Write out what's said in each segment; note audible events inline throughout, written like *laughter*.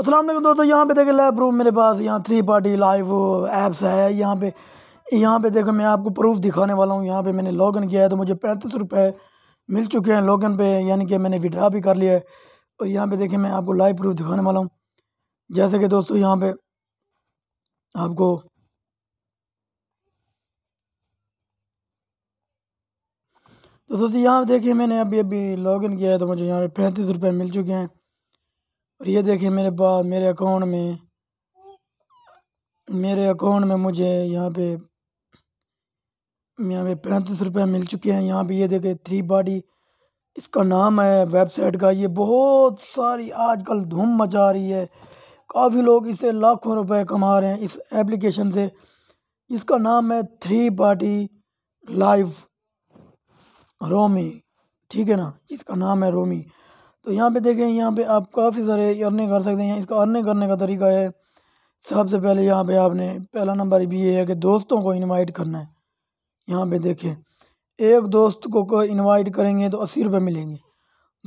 असलम दोस्तों यहाँ पे देखें लैब प्रूफ मेरे पास यहाँ थ्री पार्टी लाइव ऐप्स है यहाँ पे यहाँ पे देखो मैं आपको प्रूफ दिखाने वाला हूँ यहाँ पे मैंने लॉगिन किया है तो मुझे पैंतीस रुपये मिल चुके हैं लॉगिन पे यानी कि मैंने विड्रा भी कर लिया है और यहाँ पे देखें मैं आपको लाइव प्रूफ दिखाने वाला हूँ जैसे कि दोस्तों यहाँ पे आपको तो दोस्तों यहाँ देखिए मैंने अभी अभी लॉगिन किया है तो मुझे यहाँ पे पैंतीस रुपये मिल चुके हैं और ये देखिए मेरे पास मेरे अकाउंट में मेरे अकाउंट में मुझे यहाँ पे यहाँ पे पैंतीस रुपये मिल चुके हैं यहाँ पे ये देखे थ्री बॉडी इसका नाम है वेबसाइट का ये बहुत सारी आजकल धूम मचा रही है काफ़ी लोग इसे लाखों रुपए कमा रहे हैं इस एप्लीकेशन से इसका नाम है थ्री पार्टी लाइव रोमी ठीक है ना इसका नाम है रोमी तो यहाँ पे देखें यहाँ पे आप काफ़ी सारे अर्निंग कर सकते हैं इसका अर्निंग करने का तरीका है सबसे पहले यहाँ पे आपने पहला नंबर भी ये है कि दोस्तों को इनवाइट करना है यहाँ पे देखें एक दोस्त को इनवाइट करेंगे तो अस्सी रुपये मिलेंगे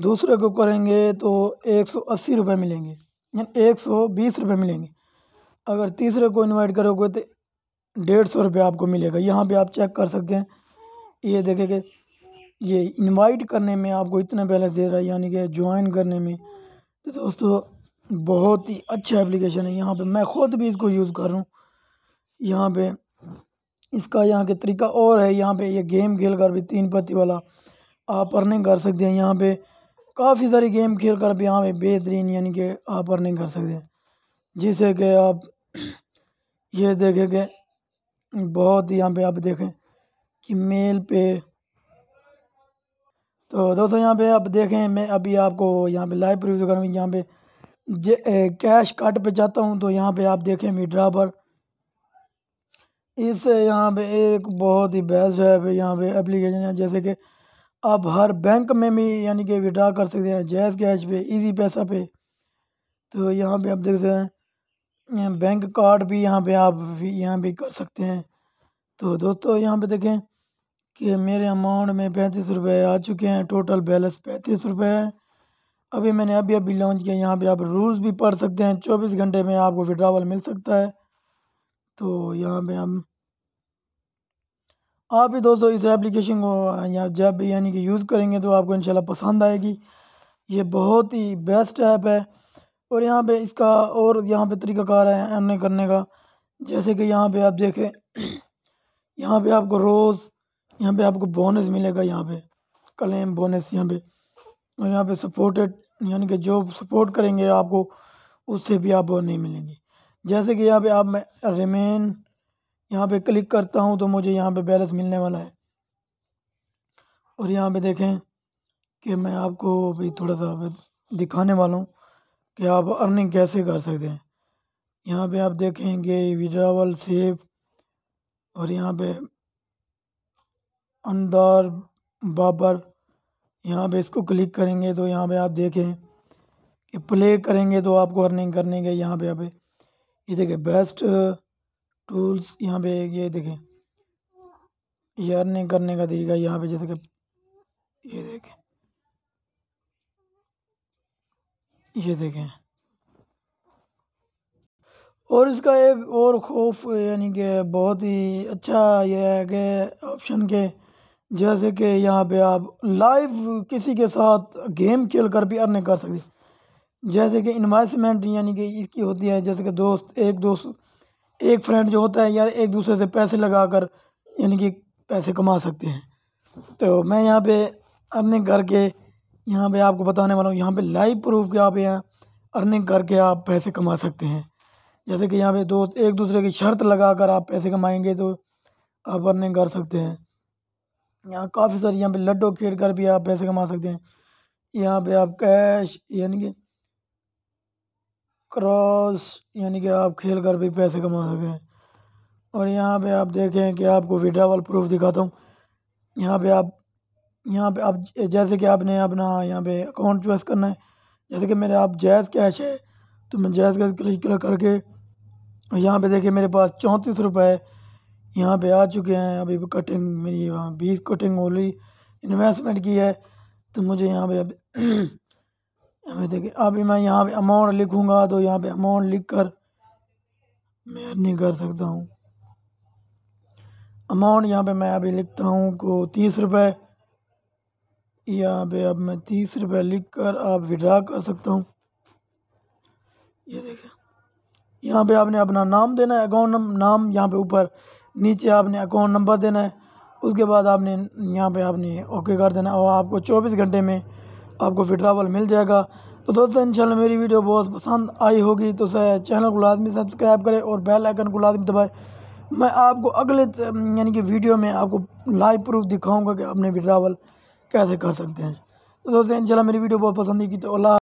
दूसरे को करेंगे तो एक सौ अस्सी रुपये मिलेंगे यानी एक सौ बीस रुपये मिलेंगे अगर तीसरे को इनवाइट करोगे तो डेढ़ सौ रुपये आपको मिलेगा यहाँ पर आप चेक कर सकते हैं ये देखें कि ये इनवाइट करने में आपको इतना बैलेंस दे रहा है यानी कि ज्वाइन करने में तो दोस्तों बहुत ही अच्छा एप्लीकेशन है यहाँ पे मैं ख़ुद भी इसको यूज़ कर रहा हूँ यहाँ पे इसका यहाँ के तरीका और है यहाँ पे ये यह गेम खेल कर भी तीन पत्ती वाला आप अर्निंग कर सकते हैं यहाँ पे काफ़ी सारी गेम खेल कर भी यहाँ पर बेहतरीन यानी कि आप अर्निंग कर सकते हैं जिससे कि आप ये देखें कि बहुत ही यहाँ पर आप देखें कि मेल पे तो दोस्तों यहाँ पे आप देखें मैं अभी आपको यहाँ पे लाइव प्रूफ करूँगी यहाँ पे जे ए, कैश कार्ड पे जाता हूँ तो यहाँ पे आप देखें विड्रा पर इस यहाँ पे एक बहुत ही बेस्ट है यहाँ पे एप्लीकेशन है जैसे कि आप हर बैंक में भी यानी कि विड्रा कर सकते हैं जैस कैश पे इजी पैसा पे तो यहाँ पे आप देख सकते हैं बैंक कार्ड भी यहाँ पे आप यहाँ भी कर सकते हैं तो दोस्तों यहाँ पे देखें कि मेरे अमाउंट में पैंतीस रुपये आ चुके हैं टोटल बैलेंस पैंतीस रुपये है अभी मैंने अभी अभी लॉन्च किया यहाँ पे आप रूल्स भी पढ़ सकते हैं चौबीस घंटे में आपको विड्रावल मिल सकता है तो यहाँ पे हम आप ही दोस्तों इस एप्लीकेशन को या जब यानी कि यूज़ करेंगे तो आपको इनशाला पसंद आएगी ये बहुत ही बेस्ट ऐप है और यहाँ पे इसका और यहाँ पे तरीकाकार है अर्न करने का जैसे कि यहाँ पे आप देखें यहाँ पे आपको रोज़ यहाँ पे आपको बोनस मिलेगा यहाँ पे क्लेम बोनस यहाँ पे और यहाँ पे सपोर्टेड यानी कि जो सपोर्ट करेंगे आपको उससे भी आप नहीं मिलेंगे जैसे कि यहाँ पे आप मैं रिमेन यहाँ पे क्लिक करता हूँ तो मुझे यहाँ पे बैलेंस मिलने वाला है और यहाँ पे देखें कि मैं आपको अभी थोड़ा सा दिखाने वाला हूँ कि आप अर्निंग कैसे कर सकते हैं यहाँ पे आप देखेंगे विड्रावल सेफ और यहाँ पे अंदर बाबर यहाँ पे इसको क्लिक करेंगे तो यहाँ पे आप देखें कि प्ले करेंगे तो आपको अर्निंग करने के यहाँ पे आप ये देखें बेस्ट टूल्स यहाँ पे ये देखें ये अर्निंग करने का तरीका यहाँ पे जैसे कि ये देखें ये देखें और इसका एक और खौफ यानी कि बहुत ही अच्छा यह है कि ऑप्शन के जैसे कि यहाँ पे आप लाइव किसी के साथ गेम खेल कर भी अर्निंग कर सकते जैसे कि इन्वेस्टमेंट यानी कि इसकी होती है जैसे कि दोस्त एक दोस्त एक फ्रेंड जो होता है यार एक दूसरे से पैसे लगा कर यानी कि पैसे कमा सकते हैं तो मैं यहाँ पे अर्निंग करके यहाँ पे आपको बताने वाला हूँ यहाँ पे लाइव प्रूफ के आप यहाँ अर्निंग करके आप पैसे कमा सकते हैं जैसे कि यहाँ पे दोस्त एक दूसरे की शर्त लगा कर आप पैसे कमाएंगे तो आप अर्निंग कर सकते हैं यहाँ काफ़ी सारी यहाँ पे लड्डो खेल कर भी आप पैसे कमा सकते हैं यहाँ पे आप कैश यानी कि क्रॉस यानी कि आप खेल कर भी पैसे कमा सकते हैं और यहाँ पे आप देखें कि आपको विड्रावल प्रूफ दिखाता हूँ यहाँ पे आप यहाँ पे आप जैसे कि आपने अपना यहाँ पे अकाउंट चॉइस करना है जैसे कि मेरे आप जैज़ कैश है तो मैं जैज़ कैश क्लिक करके यहाँ पे देखिए मेरे पास चौंतीस रुपये यहाँ पे आ चुके हैं अभी कटिंग मेरी वहाँ बीस कटिंग रही इन्वेस्टमेंट की है तो मुझे यहाँ पे अभी *clears throat* देखिए अभी मैं यहाँ पे अमाउंट लिखूँगा तो यहाँ पे अमाउंट लिख कर मैं अर्निंग कर सकता हूँ अमाउंट यहाँ पे मैं अभी लिखता हूँ को तीस रुपये यहाँ पे अब मैं तीस रुपये लिख कर आप विड्रा कर सकता हूँ ये देखिए यहाँ पे आपने अपना नाम देना है अकाउंट नाम यहाँ पे ऊपर नीचे आपने अकाउंट नंबर देना है उसके बाद आपने यहाँ पे आपने ओके कर देना और आपको 24 घंटे में आपको विड्रावल मिल जाएगा तो दोस्तों इंशाल्लाह मेरी वीडियो बहुत पसंद आई होगी तो चैनल को लाजमी सब्सक्राइब करें और बेल आइकन को लाजमी दबाएं मैं आपको अगले यानी कि वीडियो में आपको लाइव प्रूफ दिखाऊंगा कि आपने विड्रावल कैसे कर सकते हैं तो दोस्तों इंशाल्लाह मेरी वीडियो बहुत पसंद आई तो अल्लाह